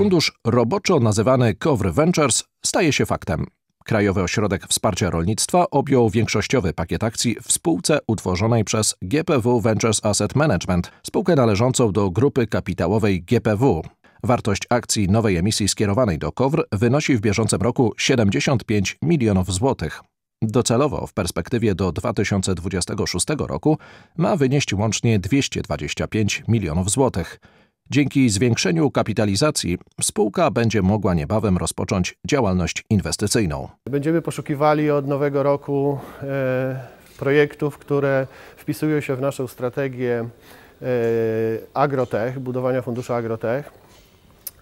Fundusz roboczo nazywany Cover Ventures staje się faktem. Krajowy Ośrodek Wsparcia Rolnictwa objął większościowy pakiet akcji w spółce utworzonej przez GPW Ventures Asset Management, spółkę należącą do grupy kapitałowej GPW. Wartość akcji nowej emisji skierowanej do KOWR wynosi w bieżącym roku 75 milionów złotych. Docelowo w perspektywie do 2026 roku ma wynieść łącznie 225 milionów złotych. Dzięki zwiększeniu kapitalizacji spółka będzie mogła niebawem rozpocząć działalność inwestycyjną. Będziemy poszukiwali od nowego roku e, projektów, które wpisują się w naszą strategię e, agrotech, budowania funduszu agrotech.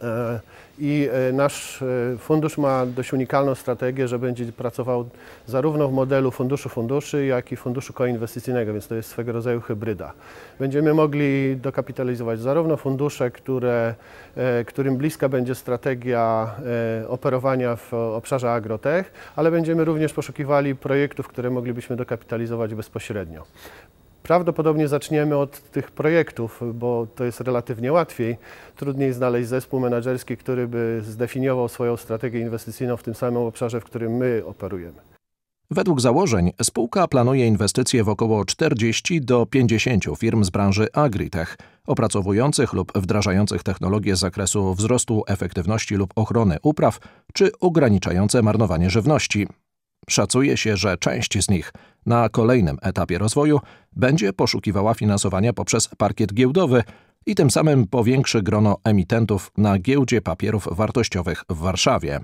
E, I e, nasz e, fundusz ma dość unikalną strategię, że będzie pracował zarówno w modelu funduszu funduszy, jak i funduszu koinwestycyjnego, więc to jest swego rodzaju hybryda. Będziemy mogli dokapitalizować zarówno fundusze, które, którym bliska będzie strategia operowania w obszarze agrotech, ale będziemy również poszukiwali projektów, które moglibyśmy dokapitalizować bezpośrednio. Prawdopodobnie zaczniemy od tych projektów, bo to jest relatywnie łatwiej. Trudniej znaleźć zespół menedżerski, który by zdefiniował swoją strategię inwestycyjną w tym samym obszarze, w którym my operujemy. Według założeń spółka planuje inwestycje w około 40 do 50 firm z branży agritech, opracowujących lub wdrażających technologie z zakresu wzrostu efektywności lub ochrony upraw, czy ograniczające marnowanie żywności. Szacuje się, że część z nich na kolejnym etapie rozwoju będzie poszukiwała finansowania poprzez parkiet giełdowy i tym samym powiększy grono emitentów na giełdzie papierów wartościowych w Warszawie.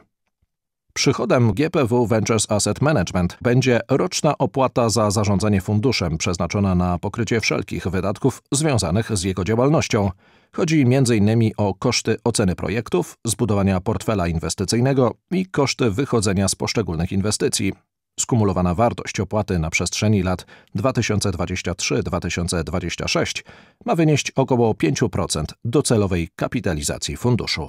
Przychodem GPW Ventures Asset Management będzie roczna opłata za zarządzanie funduszem przeznaczona na pokrycie wszelkich wydatków związanych z jego działalnością. Chodzi m.in. o koszty oceny projektów, zbudowania portfela inwestycyjnego i koszty wychodzenia z poszczególnych inwestycji. Skumulowana wartość opłaty na przestrzeni lat 2023-2026 ma wynieść około 5% docelowej kapitalizacji funduszu.